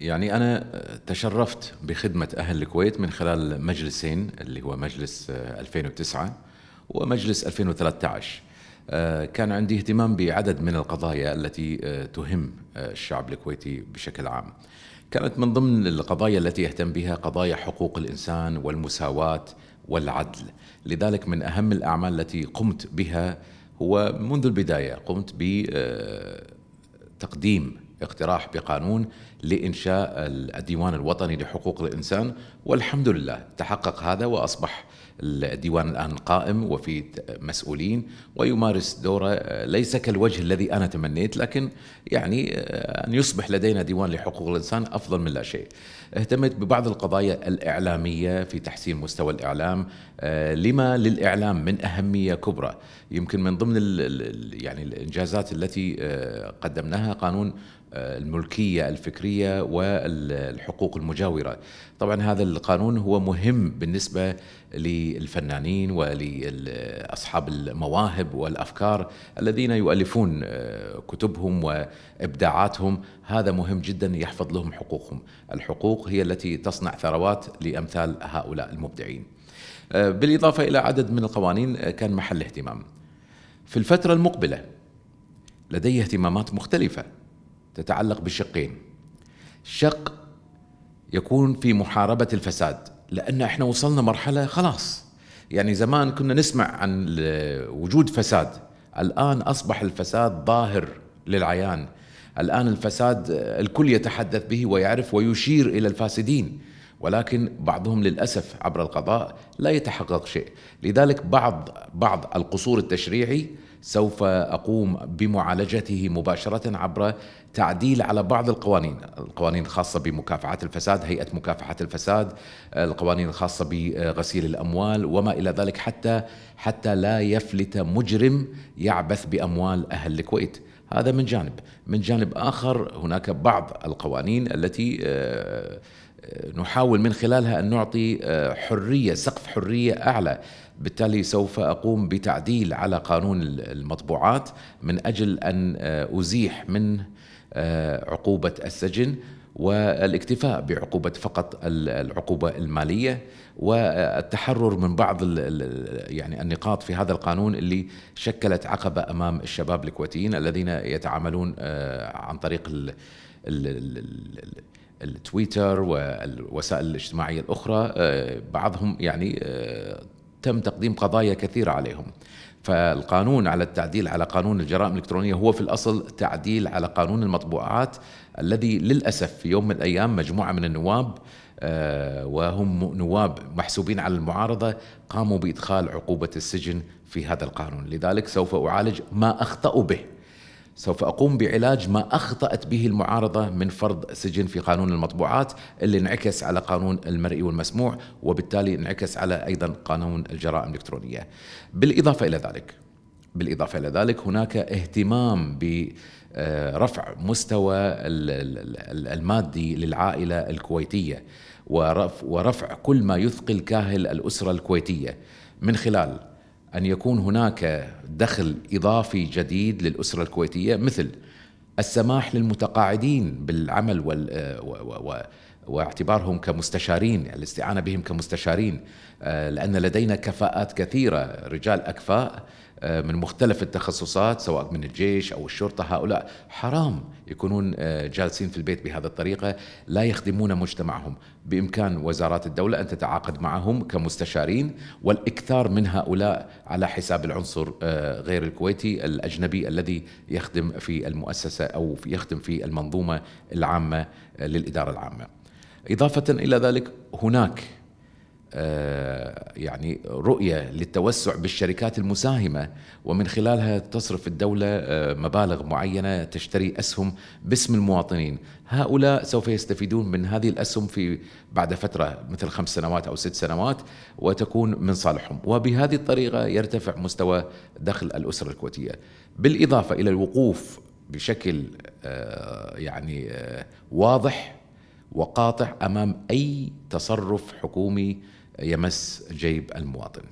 يعني أنا تشرفت بخدمة أهل الكويت من خلال مجلسين اللي هو مجلس 2009 آه، ومجلس 2013 آه، كان عندي اهتمام بعدد من القضايا التي آه، تهم الشعب الكويتي بشكل عام كانت من ضمن القضايا التي يهتم بها قضايا حقوق الإنسان والمساواة والعدل لذلك من أهم الأعمال التي قمت بها هو منذ البداية قمت بتقديم اقتراح بقانون لإنشاء الديوان الوطني لحقوق الإنسان والحمد لله تحقق هذا وأصبح الديوان الآن قائم وفي مسؤولين ويمارس دوره ليس كالوجه الذي أنا تمنيت لكن يعني آه، أن يصبح لدينا ديوان لحقوق الإنسان أفضل من لا شيء اهتمت ببعض القضايا الإعلامية في تحسين مستوى الإعلام آه، لما للإعلام من أهمية كبرى يمكن من ضمن يعني الإنجازات التي آه، قدمناها قانون الملكية الفكرية والحقوق المجاورة طبعا هذا القانون هو مهم بالنسبة للفنانين ولأصحاب المواهب والأفكار الذين يؤلفون آه، كتبهم وإبداعاتهم هذا مهم جدا يحفظ لهم حقوقهم الحقوق هي التي تصنع ثروات لأمثال هؤلاء المبدعين آه، بالإضافة إلى عدد من القوانين آه، كان محل اهتمام في الفترة المقبلة لدي اهتمامات مختلفة تتعلق بشقين شق يكون في محاربة الفساد لأن احنا وصلنا مرحلة خلاص يعني زمان كنا نسمع عن وجود فساد الآن أصبح الفساد ظاهر للعيان الآن الفساد الكل يتحدث به ويعرف ويشير إلى الفاسدين ولكن بعضهم للأسف عبر القضاء لا يتحقق شيء لذلك بعض بعض القصور التشريعي سوف اقوم بمعالجته مباشره عبر تعديل على بعض القوانين، القوانين الخاصه بمكافحه الفساد، هيئه مكافحه الفساد، القوانين الخاصه بغسيل الاموال وما الى ذلك حتى حتى لا يفلت مجرم يعبث باموال اهل الكويت. هذا من جانب، من جانب اخر هناك بعض القوانين التي آه، نحاول من خلالها أن نعطي آه، حرية سقف حرية أعلى بالتالي سوف أقوم بتعديل على قانون المطبوعات من أجل أن آه، أزيح من آه، عقوبة السجن والاكتفاء بعقوبة فقط العقوبة المالية والتحرر من بعض يعني النقاط في هذا القانون اللي شكلت عقبة أمام الشباب الكويتيين الذين يتعاملون عن طريق ال ال ال التويتر والوسائل الاجتماعية الأخرى آه، بعضهم يعني آه، تم تقديم قضايا كثيرة عليهم فالقانون على التعديل على قانون الجرائم الإلكترونية هو في الأصل تعديل على قانون المطبوعات الذي للأسف في يوم من الأيام مجموعة من النواب آه، وهم نواب محسوبين على المعارضة قاموا بإدخال عقوبة السجن في هذا القانون لذلك سوف أعالج ما أخطأوا به سوف أقوم بعلاج ما أخطأت به المعارضة من فرض سجن في قانون المطبوعات اللي انعكس على قانون المرئي والمسموع وبالتالي انعكس على أيضا قانون الجرائم الإلكترونية بالإضافة إلى ذلك بالإضافة إلى ذلك هناك اهتمام ب آه، رفع مستوى المادي للعائلة الكويتية ورفع كل ما يثقل كاهل الأسرة الكويتية من خلال ان يكون هناك دخل اضافي جديد للاسره الكويتيه مثل السماح للمتقاعدين بالعمل وال واعتبارهم كمستشارين الاستعانة بهم كمستشارين آه، لأن لدينا كفاءات كثيرة رجال أكفاء آه، من مختلف التخصصات سواء من الجيش أو الشرطة هؤلاء حرام يكونون آه، جالسين في البيت بهذه الطريقة لا يخدمون مجتمعهم بإمكان وزارات الدولة أن تتعاقد معهم كمستشارين والإكثار من هؤلاء على حساب العنصر غير الكويتي الأجنبي الذي يخدم في المؤسسة أو يخدم في المنظومة العامة للإدارة العامة إضافة إلى ذلك هناك آه، يعني رؤية للتوسع بالشركات المساهمة ومن خلالها تصرف الدولة آه، مبالغ معينة تشتري أسهم باسم المواطنين هؤلاء سوف يستفيدون من هذه الأسهم في بعد فترة مثل خمس سنوات أو ست سنوات وتكون من صالحهم وبهذه الطريقة يرتفع مستوى دخل الأسرة الكويتية بالإضافة إلى الوقوف بشكل آه، يعني واضح وقاطع امام اي تصرف حكومي يمس جيب المواطن.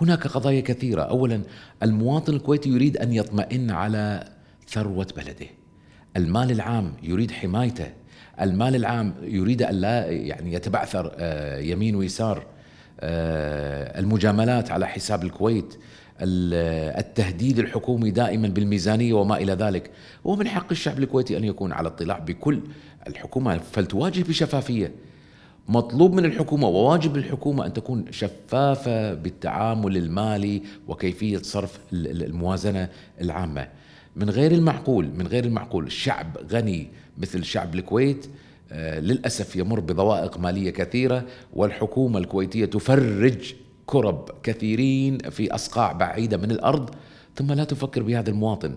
هناك قضايا كثيره، اولا المواطن الكويتي يريد ان يطمئن على ثروه بلده. المال العام يريد حمايته، المال العام يريد ان لا يعني يتبعثر آه، يمين ويسار. آه، المجاملات على حساب الكويت التهديد الحكومي دائما بالميزانيه وما الى ذلك، ومن حق الشعب الكويتي ان يكون على اطلاع بكل الحكومه فلتواجه بشفافيه. مطلوب من الحكومه وواجب الحكومه ان تكون شفافه بالتعامل المالي وكيفيه صرف الموازنه العامه. من غير المعقول من غير المعقول شعب غني مثل شعب الكويت آه، للاسف يمر بضوائق ماليه كثيره والحكومه الكويتيه تفرج كرب كثيرين في أصقاع بعيدة من الأرض ثم لا تفكر بهذا المواطن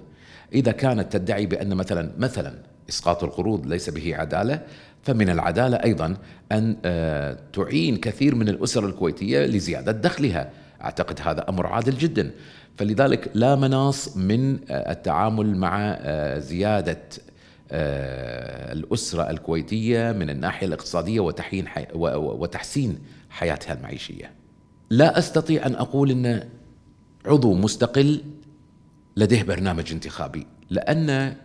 إذا كانت تدعي بأن مثلا مثلا إسقاط القروض ليس به عدالة فمن العدالة أيضا أن آه، تعين كثير من الأسر الكويتية لزيادة دخلها أعتقد هذا أمر عادل جدا فلذلك لا مناص من آه، التعامل مع آه، زيادة الأسرة الكويتية من الناحية الاقتصادية وتحسين حياتها المعيشية لا استطيع ان اقول ان عضو مستقل لديه برنامج انتخابي لان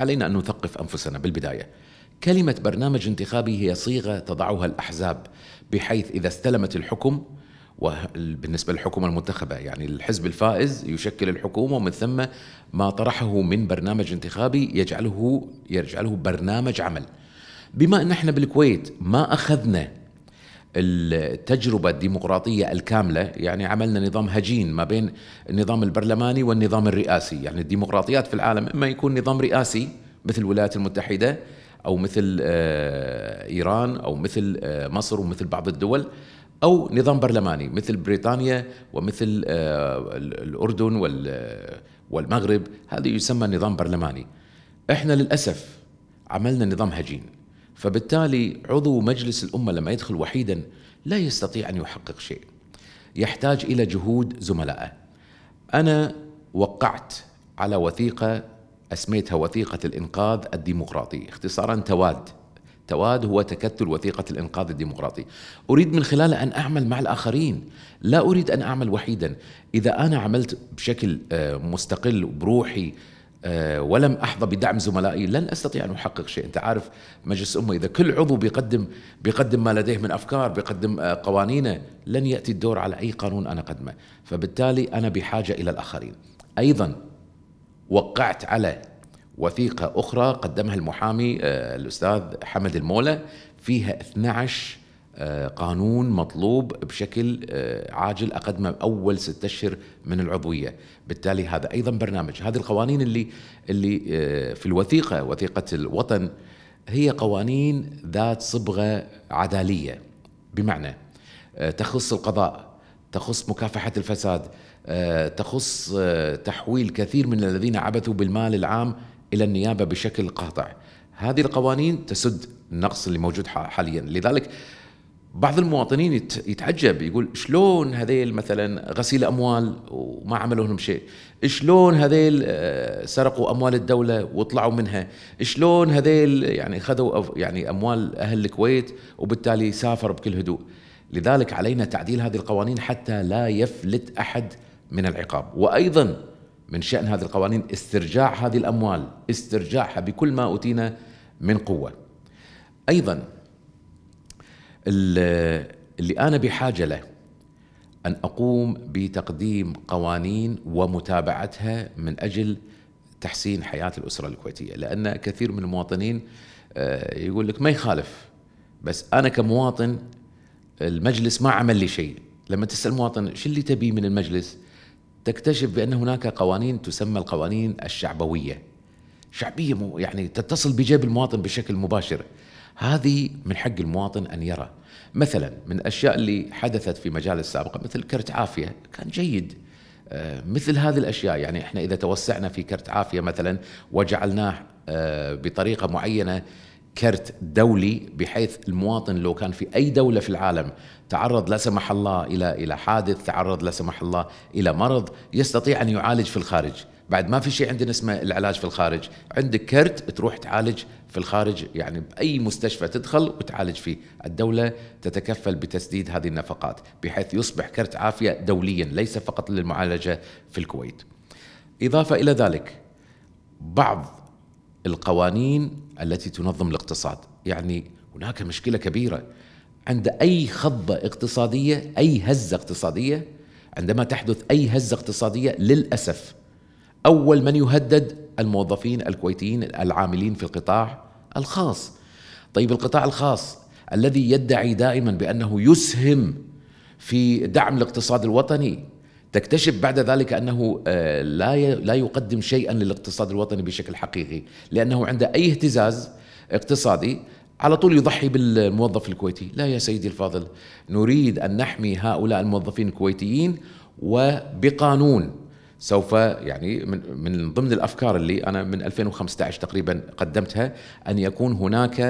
علينا ان نثقف انفسنا بالبدايه كلمه برنامج انتخابي هي صيغه تضعها الاحزاب بحيث اذا استلمت الحكم وبالنسبه للحكومه المنتخبه يعني الحزب الفائز يشكل الحكومه ومن ثم ما طرحه من برنامج انتخابي يجعله يجعله برنامج عمل بما ان احنا بالكويت ما اخذنا التجربة الديمقراطية الكاملة يعني عملنا نظام هجين ما بين النظام البرلماني والنظام الرئاسي يعني الديمقراطيات في العالم إما يكون نظام رئاسي مثل الولايات المتحدة أو مثل آه، إيران أو مثل آه، مصر ومثل بعض الدول أو نظام برلماني مثل بريطانيا ومثل آه، الأردن والمغرب هذا يسمى نظام برلماني احنا للأسف عملنا نظام هجين فبالتالي عضو مجلس الأمة لما يدخل وحيدا لا يستطيع أن يحقق شيء يحتاج إلى جهود زملائه أنا وقعت على وثيقة أسميتها وثيقة الإنقاذ الديمقراطي اختصارا تواد تواد هو تكتل وثيقة الإنقاذ الديمقراطي أريد من خلاله أن أعمل مع الآخرين لا أريد أن أعمل وحيدا إذا أنا عملت بشكل آه، مستقل بروحي آه، ولم أحظى بدعم زملائي لن أستطيع أن أحقق شيء أنت عارف مجلس أمة إذا كل عضو بيقدم بيقدم ما لديه من أفكار بيقدم آه، قوانينه لن يأتي الدور على أي قانون أنا قدمه فبالتالي أنا بحاجة إلى الآخرين أيضا وقعت على وثيقة أخرى قدمها المحامي آه، الأستاذ حمد المولى فيها 12 آه، قانون مطلوب بشكل آه، عاجل أقدمه أول ستة أشهر من العضوية بالتالي هذا أيضا برنامج هذه القوانين اللي, اللي آه، في الوثيقة وثيقة الوطن هي قوانين ذات صبغة عدالية بمعنى تخص القضاء تخص مكافحة الفساد تخص تحويل كثير من الذين عبثوا بالمال العام إلى النيابة بشكل قاطع هذه القوانين تسد النقص اللي موجود حاليا لذلك بعض المواطنين يتعجب يقول شلون هذيل مثلا غسيل اموال وما عملوا لهم شيء شلون هذيل آه، سرقوا اموال الدوله وطلعوا منها شلون هذيل يعني خذوا يعني اموال اهل الكويت وبالتالي سافر بكل هدوء لذلك علينا تعديل هذه القوانين حتى لا يفلت احد من العقاب وايضا من شان هذه القوانين استرجاع هذه الاموال استرجاعها بكل ما اوتينا من قوه ايضا اللي انا بحاجه له ان اقوم بتقديم قوانين ومتابعتها من اجل تحسين حياه الاسره الكويتيه لان كثير من المواطنين آه، يقول لك ما يخالف بس انا كمواطن المجلس ما عمل لي شيء لما تسال مواطن شو اللي تبيه من المجلس تكتشف بان هناك قوانين تسمى القوانين الشعبويه شعبيه يعني تتصل بجيب المواطن بشكل مباشر هذه من حق المواطن أن يرى مثلا من الأشياء اللي حدثت في مجال السابقة مثل كرت عافية كان جيد آه، مثل هذه الأشياء يعني إحنا إذا توسعنا في كرت عافية مثلا وجعلناه آه، بطريقة معينة كرت دولي بحيث المواطن لو كان في اي دوله في العالم تعرض لا سمح الله الى الى حادث، تعرض لا سمح الله الى مرض، يستطيع ان يعالج في الخارج، بعد ما في شيء عندنا اسمه العلاج في الخارج عندك كرت تروح تعالج في الخارج يعني باي مستشفى تدخل وتعالج فيه الدوله تتكفل بتسديد هذه النفقات بحيث يصبح كرت عافيه دوليا ليس فقط للمعالجه في الكويت اضافه الى ذلك بعض القوانين التي تنظم الاقتصاد يعني هناك مشكله كبيره عند اي خضه اقتصاديه اي هزه اقتصاديه عندما تحدث اي هزه اقتصاديه للاسف أول من يهدد الموظفين الكويتيين العاملين في القطاع الخاص طيب القطاع الخاص الذي يدعي دائما بأنه يسهم في دعم الاقتصاد الوطني تكتشف بعد ذلك انه آه، لا لا يقدم شيئا للاقتصاد الوطني بشكل حقيقي، لانه عند اي اهتزاز اقتصادي على طول يضحي بالموظف الكويتي، لا يا سيدي الفاضل، نريد ان نحمي هؤلاء الموظفين الكويتيين وبقانون سوف يعني من, من ضمن الافكار اللي انا من 2015 تقريبا قدمتها ان يكون هناك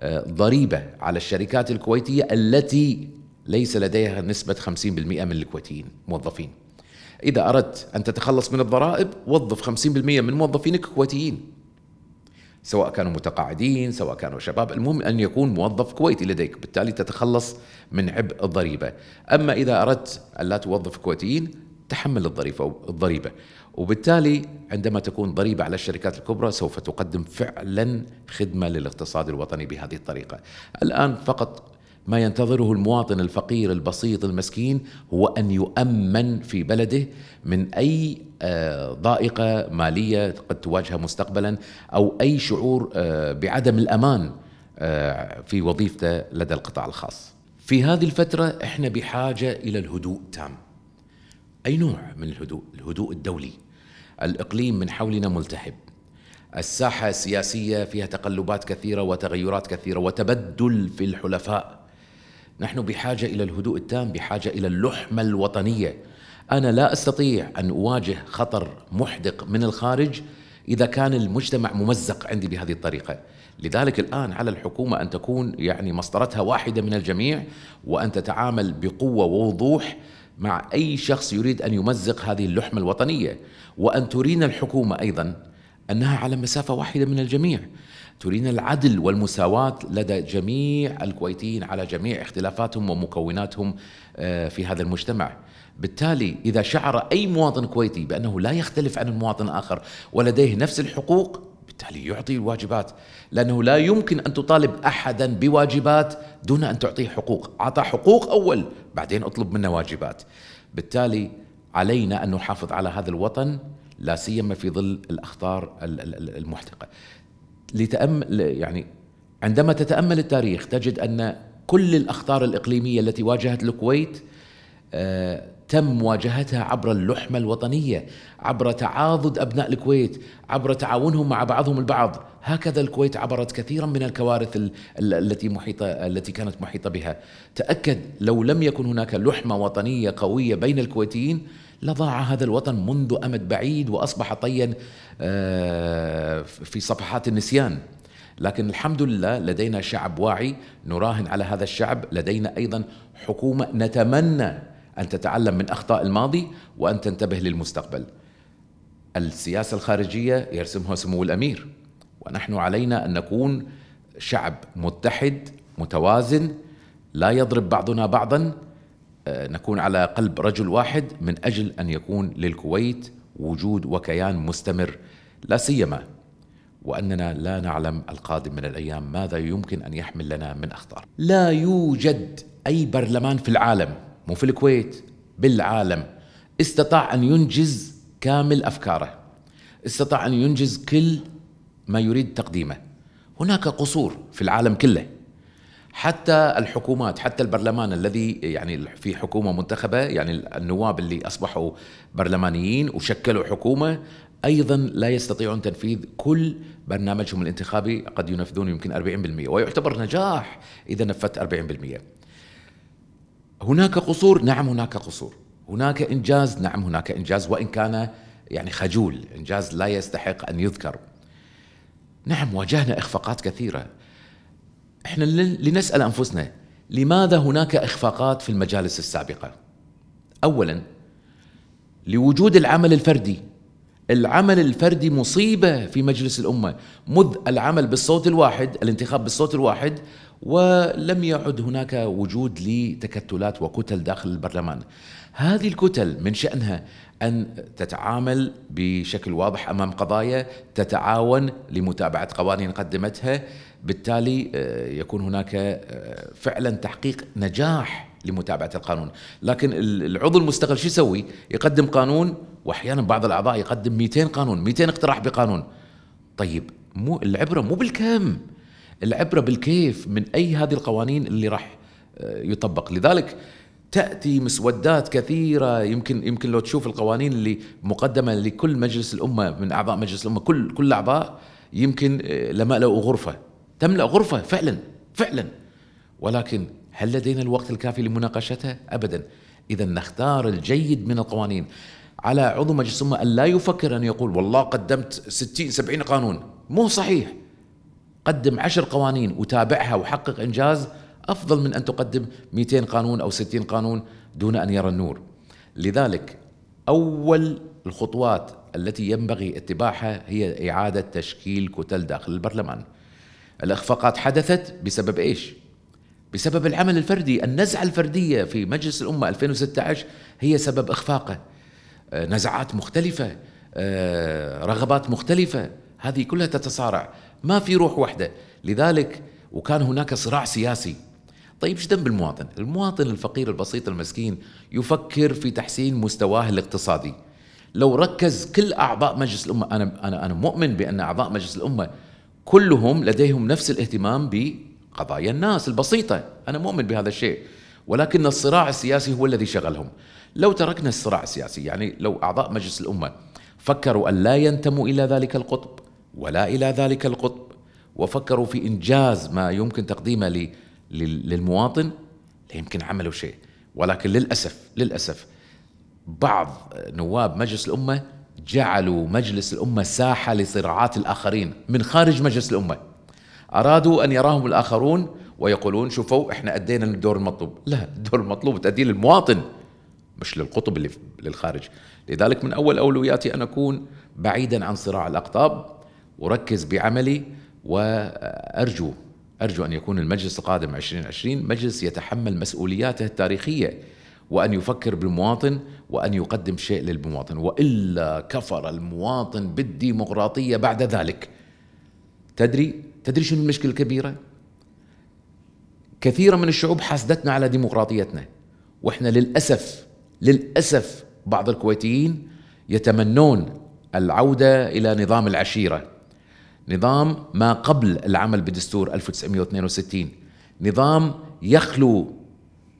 آه، ضريبه على الشركات الكويتيه التي ليس لديها نسبه 50% من الكويتيين موظفين. اذا اردت ان تتخلص من الضرائب وظف 50% من موظفينك كويتيين. سواء كانوا متقاعدين، سواء كانوا شباب، المهم ان يكون موظف كويتي لديك، بالتالي تتخلص من عبء الضريبه. اما اذا اردت ان لا توظف كويتيين تحمل الضريبة الضريبة وبالتالي عندما تكون ضريبة على الشركات الكبرى سوف تقدم فعلا خدمة للاقتصاد الوطني بهذه الطريقة الآن فقط ما ينتظره المواطن الفقير البسيط المسكين هو أن يؤمن في بلده من أي آه، ضائقة مالية قد تواجهه مستقبلا أو أي شعور آه، بعدم الأمان آه، في وظيفته لدى القطاع الخاص في هذه الفترة احنا بحاجة إلى الهدوء تام أي نوع من الهدوء الهدوء الدولي الإقليم من حولنا ملتهب الساحة السياسية فيها تقلبات كثيرة وتغيرات كثيرة وتبدل في الحلفاء نحن بحاجة إلى الهدوء التام بحاجة إلى اللحمة الوطنية أنا لا أستطيع أن أواجه خطر محدق من الخارج إذا كان المجتمع ممزق عندي بهذه الطريقة لذلك الآن على الحكومة أن تكون يعني مسطرتها واحدة من الجميع وأن تتعامل بقوة ووضوح مع أي شخص يريد أن يمزق هذه اللحمة الوطنية وأن ترينا الحكومة أيضا أنها على مسافة واحدة من الجميع ترينا العدل والمساواة لدى جميع الكويتيين على جميع اختلافاتهم ومكوناتهم آه، في هذا المجتمع بالتالي إذا شعر أي مواطن كويتي بأنه لا يختلف عن المواطن الآخر ولديه نفس الحقوق بالتالي يعطي الواجبات لأنه لا يمكن أن تطالب أحدا بواجبات دون أن تعطيه حقوق أعطى حقوق أول بعدين أطلب منه واجبات بالتالي علينا أن نحافظ على هذا الوطن لا سيما في ظل الأخطار المحتقة لتأمل يعني عندما تتأمل التاريخ تجد أن كل الأخطار الإقليمية التي واجهت الكويت آه، تم مواجهتها عبر اللحمة الوطنية عبر تعاضد أبناء الكويت عبر تعاونهم مع بعضهم البعض هكذا الكويت عبرت كثيرا من الكوارث التي محيطة التي كانت محيطة بها تأكد لو لم يكن هناك لحمة وطنية قوية بين الكويتيين لضاع هذا الوطن منذ أمد بعيد وأصبح طيا آه، في صفحات النسيان لكن الحمد لله لدينا شعب واعي نراهن على هذا الشعب لدينا أيضا حكومة نتمنى أن تتعلم من أخطاء الماضي وأن تنتبه للمستقبل السياسة الخارجية يرسمها سمو الأمير ونحن علينا أن نكون شعب متحد متوازن لا يضرب بعضنا بعضا آه، نكون على قلب رجل واحد من أجل أن يكون للكويت وجود وكيان مستمر لا سيما واننا لا نعلم القادم من الايام ماذا يمكن ان يحمل لنا من اخطار. لا يوجد اي برلمان في العالم مو في الكويت بالعالم استطاع أن ينجز كامل أفكاره استطاع أن ينجز كل ما يريد تقديمه هناك قصور في العالم كله حتى الحكومات حتى البرلمان الذي يعني في حكومه منتخبه يعني النواب اللي اصبحوا برلمانيين وشكلوا حكومه ايضا لا يستطيعون تنفيذ كل برنامجهم الانتخابي قد ينفذون يمكن 40% ويعتبر نجاح اذا نفذت 40% هناك قصور نعم هناك قصور هناك انجاز نعم هناك انجاز وان كان يعني خجول انجاز لا يستحق ان يذكر نعم واجهنا اخفاقات كثيره احنا لنسال انفسنا لماذا هناك اخفاقات في المجالس السابقه اولا لوجود العمل الفردي العمل الفردي مصيبة في مجلس الأمة مذ العمل بالصوت الواحد الانتخاب بالصوت الواحد ولم يعد هناك وجود لتكتلات وكتل داخل البرلمان هذه الكتل من شأنها أن تتعامل بشكل واضح أمام قضايا تتعاون لمتابعة قوانين قدمتها بالتالي آه، يكون هناك آه، فعلا تحقيق نجاح لمتابعه القانون، لكن العضو المستقل شو يسوي؟ يقدم قانون واحيانا بعض الاعضاء يقدم 200 قانون، 200 اقتراح بقانون. طيب مو العبره مو بالكم العبره بالكيف من اي هذه القوانين اللي راح آه، يطبق، لذلك تاتي مسودات كثيره يمكن يمكن لو تشوف القوانين اللي مقدمه لكل مجلس الامه من اعضاء مجلس الامه كل كل اعضاء يمكن آه، لما لو غرفه تملا غرفه فعلا فعلا ولكن هل لدينا الوقت الكافي لمناقشتها؟ أبدا إذا نختار الجيد من القوانين على عضو مجلس الأمة أن لا يفكر أن يقول والله قدمت 60 70 قانون مو صحيح قدم عشر قوانين وتابعها وحقق إنجاز أفضل من أن تقدم 200 قانون أو 60 قانون دون أن يرى النور لذلك أول الخطوات التي ينبغي اتباعها هي إعادة تشكيل كتل داخل البرلمان الإخفاقات حدثت بسبب إيش؟ بسبب العمل الفردي النزعة الفردية في مجلس الأمة 2016 هي سبب إخفاقه آه، نزعات مختلفة آه، رغبات مختلفة هذه كلها تتصارع ما في روح واحدة لذلك وكان هناك صراع سياسي طيب ايش ذنب المواطن؟ المواطن الفقير البسيط المسكين يفكر في تحسين مستواه الاقتصادي. لو ركز كل اعضاء مجلس الامه انا انا انا مؤمن بان اعضاء مجلس الامه كلهم لديهم نفس الاهتمام قضايا الناس البسيطة أنا مؤمن بهذا الشيء ولكن الصراع السياسي هو الذي شغلهم لو تركنا الصراع السياسي يعني لو أعضاء مجلس الأمة فكروا أن لا ينتموا إلى ذلك القطب ولا إلى ذلك القطب وفكروا في إنجاز ما يمكن تقديمه للمواطن لا يمكن عملوا شيء ولكن للأسف للأسف بعض نواب مجلس الأمة جعلوا مجلس الأمة ساحة لصراعات الآخرين من خارج مجلس الأمة أرادوا أن يراهم الآخرون ويقولون شوفوا احنا أدينا الدور المطلوب لا الدور المطلوب تأديه للمواطن مش للقطب اللي للخارج لذلك من أول أولوياتي أن أكون بعيدا عن صراع الأقطاب وركز بعملي وأرجو أرجو أن يكون المجلس القادم 2020 مجلس يتحمل مسؤولياته التاريخية وأن يفكر بالمواطن وأن يقدم شيء للمواطن وإلا كفر المواطن بالديمقراطية بعد ذلك تدري تدري شنو المشكله الكبيره؟ كثيره من الشعوب حاسدتنا على ديمقراطيتنا واحنا للاسف للاسف بعض الكويتيين يتمنون العوده الى نظام العشيره نظام ما قبل العمل بدستور 1962 نظام يخلو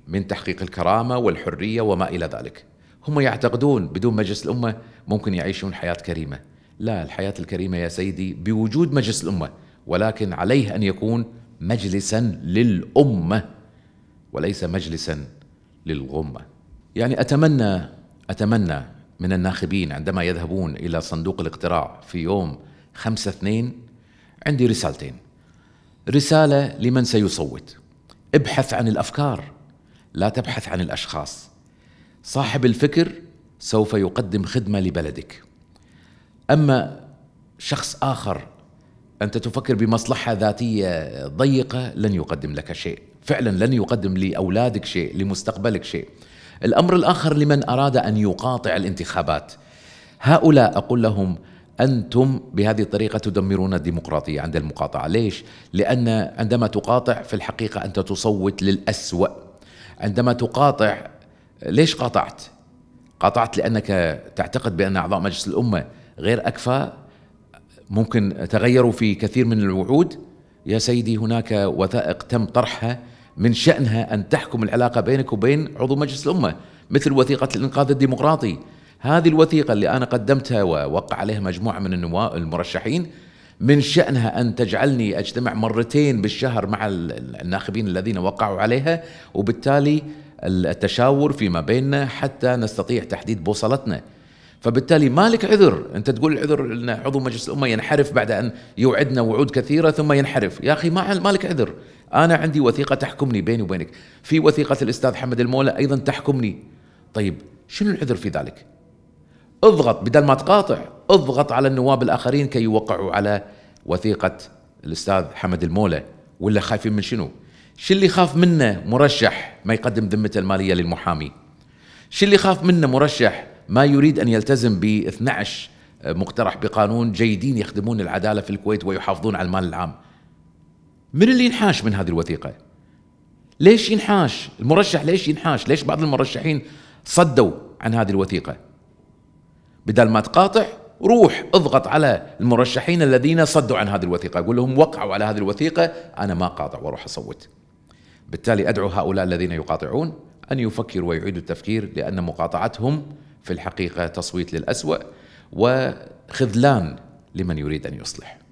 من تحقيق الكرامه والحريه وما الى ذلك هم يعتقدون بدون مجلس الامه ممكن يعيشون حياه كريمه لا الحياه الكريمه يا سيدي بوجود مجلس الامه ولكن عليه ان يكون مجلسا للامه وليس مجلسا للغمه. يعني اتمنى اتمنى من الناخبين عندما يذهبون الى صندوق الاقتراع في يوم 5 2 عندي رسالتين. رساله لمن سيصوت ابحث عن الافكار لا تبحث عن الاشخاص. صاحب الفكر سوف يقدم خدمه لبلدك. اما شخص اخر أنت تفكر بمصلحة ذاتية ضيقة لن يقدم لك شيء فعلا لن يقدم لأولادك شيء لمستقبلك شيء الأمر الآخر لمن أراد أن يقاطع الانتخابات هؤلاء أقول لهم أنتم بهذه الطريقة تدمرون الديمقراطية عند المقاطعة ليش؟ لأن عندما تقاطع في الحقيقة أنت تصوت للأسوأ عندما تقاطع ليش قاطعت؟ قاطعت لأنك تعتقد بأن أعضاء مجلس الأمة غير أكفاء ممكن تغيروا في كثير من الوعود يا سيدي هناك وثائق تم طرحها من شأنها أن تحكم العلاقة بينك وبين عضو مجلس الأمة مثل وثيقة الإنقاذ الديمقراطي هذه الوثيقة اللي أنا قدمتها ووقع عليها مجموعة من النواء المرشحين من شأنها أن تجعلني أجتمع مرتين بالشهر مع الناخبين الذين وقعوا عليها وبالتالي التشاور فيما بيننا حتى نستطيع تحديد بوصلتنا فبالتالي ما لك عذر انت تقول العذر ان عضو مجلس الامه ينحرف بعد ان يوعدنا وعود كثيره ثم ينحرف يا اخي ما ما لك عذر انا عندي وثيقه تحكمني بيني وبينك في وثيقه الاستاذ حمد المولى ايضا تحكمني طيب شنو العذر في ذلك اضغط بدل ما تقاطع اضغط على النواب الاخرين كي يوقعوا على وثيقه الاستاذ حمد المولى ولا خايفين من شنو شو اللي خاف منه مرشح ما يقدم ذمته الماليه للمحامي شو اللي خاف منه مرشح ما يريد أن يلتزم ب 12 مقترح بقانون جيدين يخدمون العدالة في الكويت ويحافظون على المال العام من اللي ينحاش من هذه الوثيقة؟ ليش ينحاش؟ المرشح ليش ينحاش؟ ليش بعض المرشحين صدوا عن هذه الوثيقة؟ بدل ما تقاطع روح اضغط على المرشحين الذين صدوا عن هذه الوثيقة قول لهم وقعوا على هذه الوثيقة أنا ما قاطع وأروح أصوت بالتالي أدعو هؤلاء الذين يقاطعون أن يفكروا ويعيدوا التفكير لأن مقاطعتهم في الحقيقه تصويت للاسوأ وخذلان لمن يريد ان يصلح